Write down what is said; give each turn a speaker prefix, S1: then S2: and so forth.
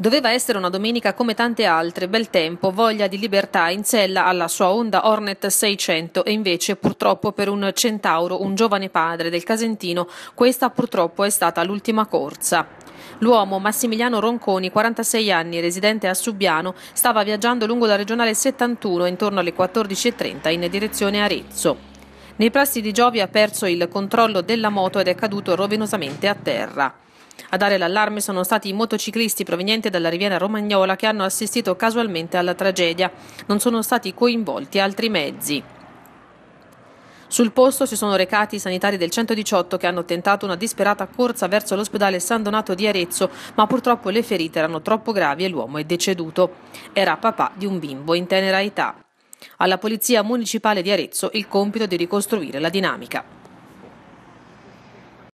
S1: Doveva essere una domenica come tante altre, bel tempo, voglia di libertà in sella alla sua Honda Hornet 600 e invece purtroppo per un centauro, un giovane padre del Casentino, questa purtroppo è stata l'ultima corsa. L'uomo Massimiliano Ronconi, 46 anni, residente a Subiano, stava viaggiando lungo la regionale 71 intorno alle 14.30 in direzione Arezzo. Nei prassi di Giovi ha perso il controllo della moto ed è caduto rovinosamente a terra. A dare l'allarme sono stati i motociclisti provenienti dalla riviera romagnola che hanno assistito casualmente alla tragedia. Non sono stati coinvolti altri mezzi. Sul posto si sono recati i sanitari del 118 che hanno tentato una disperata corsa verso l'ospedale San Donato di Arezzo, ma purtroppo le ferite erano troppo gravi e l'uomo è deceduto. Era papà di un bimbo in tenera età. Alla Polizia Municipale di Arezzo il compito di ricostruire la dinamica.